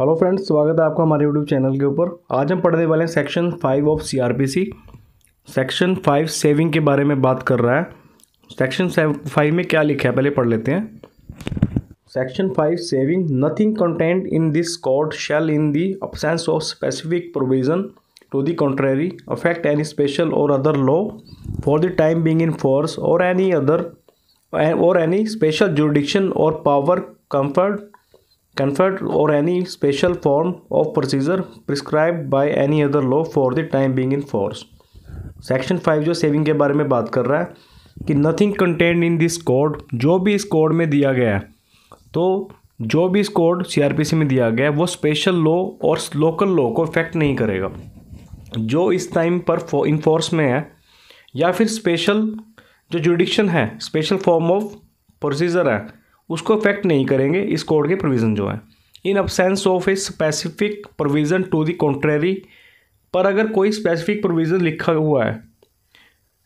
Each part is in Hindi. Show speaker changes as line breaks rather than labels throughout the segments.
हेलो फ्रेंड्स स्वागत है आपका हमारे यूट्यूब चैनल के ऊपर आज हम पढ़ने वाले हैं section five of CrPC section five saving के बारे में बात कर रहा है सेक्शन फाइव में क्या लिखा है पहले पढ़ लेते हैं section five saving nothing content in this code shall in the absence of specific provision to the contrary affect any special or other law for the time being in force or any other or any special jurisdiction or power conferred conferred or any special form of procedure prescribed by any other law for the time being in force section five जो सेविंग के बारे में बात कर रहा है कि nothing contained in this code जो भी इस कोड में दिया गया है तो जो भी इस कोड सी में दिया गया है वो स्पेशल लॉ और लोकल लॉ को इफेक्ट नहीं करेगा जो इस टाइम पर इनफोर्स में है या फिर स्पेशल जो जुडिक्शन है स्पेशल फॉर्म ऑफ प्रोसीजर है उसको अफेक्ट नहीं करेंगे इस कोड के प्रोविज़न जो है in absence of a specific provision to the contrary पर अगर कोई स्पेसिफिक प्रोविज़न लिखा हुआ है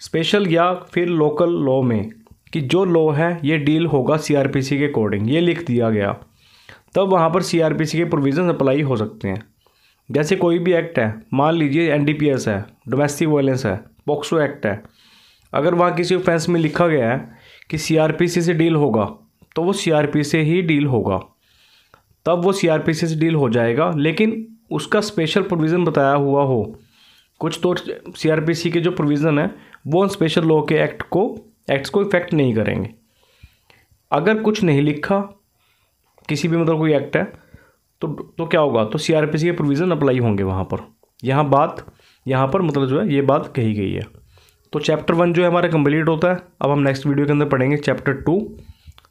स्पेशल या फिर लोकल लॉ में कि जो लॉ है ये डील होगा सीआरपीसी के अकॉर्डिंग ये लिख दिया गया तब वहाँ पर सीआरपीसी के प्रोविज़न अप्लाई हो सकते हैं जैसे कोई भी एक्ट है मान लीजिए एनडीपीएस है डोमेस्टिक वायलेंस है पॉक्सो एक्ट है अगर वहाँ किसी ऑफेंस में लिखा गया है कि सीआरपीसी से डील होगा तो वो सी से ही डील होगा तब वो सी से डील हो जाएगा लेकिन उसका स्पेशल प्रोविज़न बताया हुआ हो कुछ तो सी के जो प्रोविज़न है वो उन स्पेशल लॉ के एक्ट को एक्ट्स को इफ़ेक्ट नहीं करेंगे अगर कुछ नहीं लिखा किसी भी मतलब कोई एक्ट है तो तो क्या होगा तो सी के प्रोविज़न अप्लाई होंगे वहाँ पर यहाँ बात यहाँ पर मतलब जो है ये बात कही गई है तो चैप्टर वन जो है हमारा कंप्लीट होता है अब हम नेक्स्ट वीडियो के अंदर पढ़ेंगे चैप्टर टू